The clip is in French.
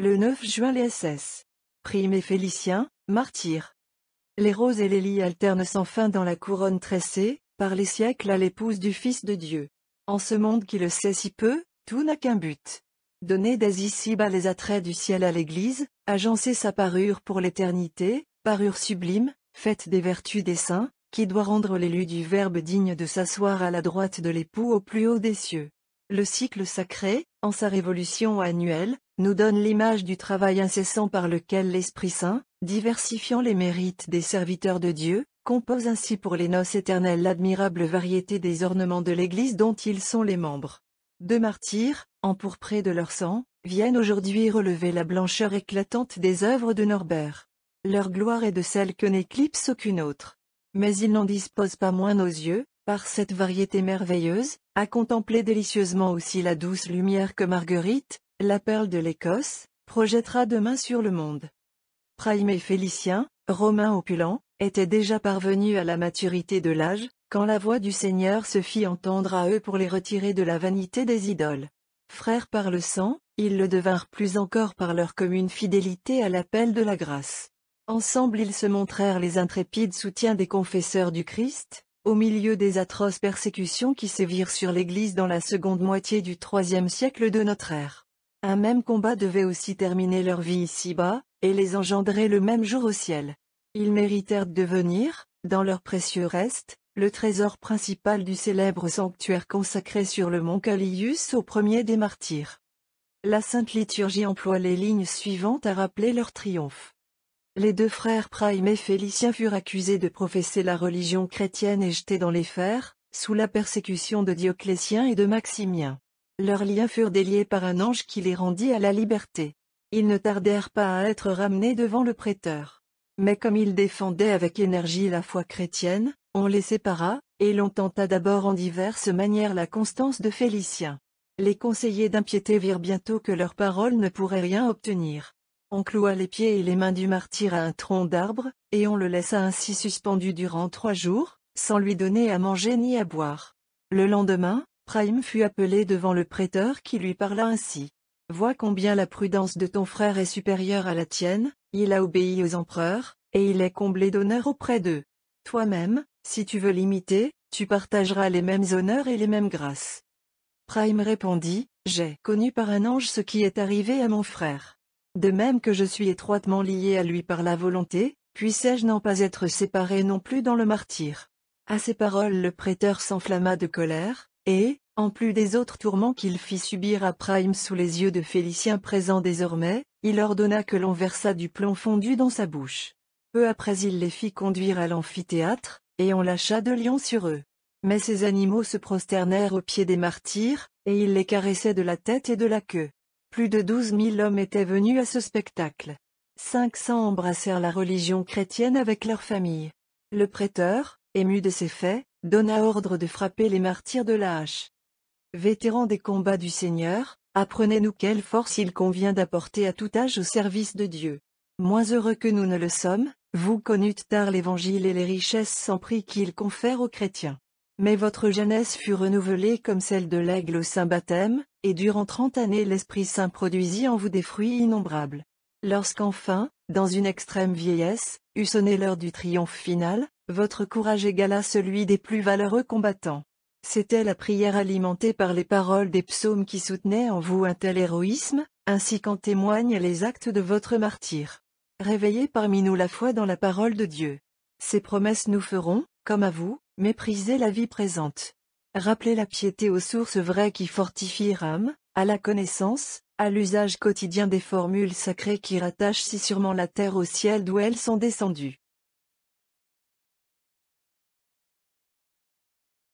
Le 9 juin les SS. Prime et Félicien, martyrs. Les roses et les lits alternent sans fin dans la couronne tressée, par les siècles à l'épouse du Fils de Dieu. En ce monde qui le sait si peu, tout n'a qu'un but. Donner dès ici-bas les attraits du ciel à l'Église, agencer sa parure pour l'éternité, parure sublime, faite des vertus des saints, qui doit rendre l'élu du Verbe digne de s'asseoir à la droite de l'époux au plus haut des cieux. Le cycle sacré, en sa révolution annuelle, nous donne l'image du travail incessant par lequel l'Esprit Saint, diversifiant les mérites des serviteurs de Dieu, compose ainsi pour les noces éternelles l'admirable variété des ornements de l'Église dont ils sont les membres. Deux martyrs, empourprés de leur sang, viennent aujourd'hui relever la blancheur éclatante des œuvres de Norbert. Leur gloire est de celle que n'éclipse aucune autre. Mais ils n'en disposent pas moins nos yeux, par cette variété merveilleuse, à contempler délicieusement aussi la douce lumière que Marguerite, la perle de l'Écosse, projettera demain sur le monde. Prime et Félicien, Romain opulent, étaient déjà parvenus à la maturité de l'âge, quand la voix du Seigneur se fit entendre à eux pour les retirer de la vanité des idoles. Frères par le sang, ils le devinrent plus encore par leur commune fidélité à l'appel de la grâce. Ensemble ils se montrèrent les intrépides soutiens des confesseurs du Christ, au milieu des atroces persécutions qui sévirent sur l'Église dans la seconde moitié du IIIe siècle de notre ère. Un même combat devait aussi terminer leur vie ici-bas, et les engendrer le même jour au ciel. Ils méritèrent de devenir dans leur précieux reste, le trésor principal du célèbre sanctuaire consacré sur le mont Calius au premier des martyrs. La Sainte Liturgie emploie les lignes suivantes à rappeler leur triomphe. Les deux frères Prime et Félicien furent accusés de professer la religion chrétienne et jetés dans les fers, sous la persécution de Dioclétien et de Maximien. Leurs liens furent déliés par un ange qui les rendit à la liberté. Ils ne tardèrent pas à être ramenés devant le prêteur. Mais comme ils défendaient avec énergie la foi chrétienne, on les sépara, et l'on tenta d'abord en diverses manières la constance de Félicien. Les conseillers d'impiété virent bientôt que leurs paroles ne pourraient rien obtenir. On cloua les pieds et les mains du martyr à un tronc d'arbre, et on le laissa ainsi suspendu durant trois jours, sans lui donner à manger ni à boire. Le lendemain, Prime fut appelé devant le prêteur qui lui parla ainsi. Vois combien la prudence de ton frère est supérieure à la tienne, il a obéi aux empereurs, et il est comblé d'honneur auprès d'eux. Toi-même, si tu veux l'imiter, tu partageras les mêmes honneurs et les mêmes grâces. Prime répondit, J'ai connu par un ange ce qui est arrivé à mon frère. De même que je suis étroitement lié à lui par la volonté, puissé je n'en pas être séparé non plus dans le martyr. À ces paroles le prêteur s'enflamma de colère, et, en plus des autres tourments qu'il fit subir à Prime sous les yeux de Félicien présent désormais, il ordonna que l'on versât du plomb fondu dans sa bouche. Peu après il les fit conduire à l'amphithéâtre, et on lâcha de lions sur eux. Mais ces animaux se prosternèrent aux pieds des martyrs, et il les caressait de la tête et de la queue. Plus de douze mille hommes étaient venus à ce spectacle. Cinq cents embrassèrent la religion chrétienne avec leurs famille. Le prêteur, ému de ces faits, donna ordre de frapper les martyrs de la hache. Vétérans des combats du Seigneur, apprenez-nous quelle force il convient d'apporter à tout âge au service de Dieu. Moins heureux que nous ne le sommes, vous connûtes tard l'Évangile et les richesses sans prix qu'il confère aux chrétiens. Mais votre jeunesse fut renouvelée comme celle de l'aigle au Saint-Baptême, et durant trente années l'Esprit Saint produisit en vous des fruits innombrables. Lorsqu'enfin, dans une extrême vieillesse, eut sonné l'heure du triomphe final, votre courage égala celui des plus valeureux combattants. C'était la prière alimentée par les paroles des psaumes qui soutenaient en vous un tel héroïsme, ainsi qu'en témoignent les actes de votre martyr. Réveillez parmi nous la foi dans la parole de Dieu. Ces promesses nous feront, comme à vous, mépriser la vie présente. Rappelez la piété aux sources vraies qui fortifient l'âme, à la connaissance, à l'usage quotidien des formules sacrées qui rattachent si sûrement la terre au ciel d'où elles sont descendues.